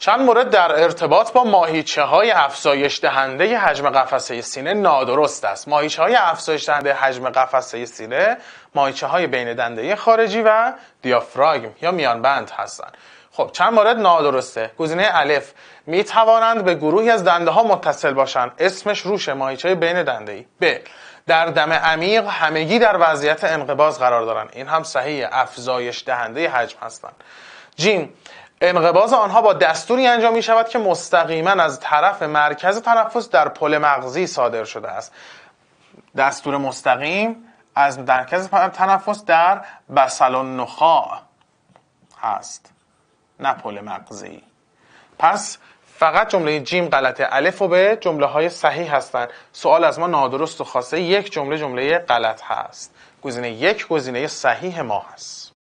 چند مورد در ارتباط با ماهیچه های افزایش دهنده حجم قفسه سینه نادرست است. ماهیچه های افزایش دهنده حجم قفسه سینه ماهیچه های بین دنده خارجی و دیافراگم یا میان بند هستند. خب چند مورد نادرسته گزینه الف می توانند به گروهی از دنده ها متصل باشند اسمش روش ماهیچه بین دنده ای ب در دم عمیق همگی در وضعیت انقباز قرار دارن این هم صحیح افزایش دهنده حجم هستند جیم انقباز آنها با دستوری انجام می شود که مستقیما از طرف مرکز تنفس در پل مغزی صادر شده است دستور مستقیم از مرکز تنفس در بسل نخا هست نه پل مغزی پس فقط جمله جیم غلطه الف و به جمله های صحیح هستند سوال از ما نادرست و خاصه یک جمله جمله غلط هست گزینه یک گزینه صحیح ما هست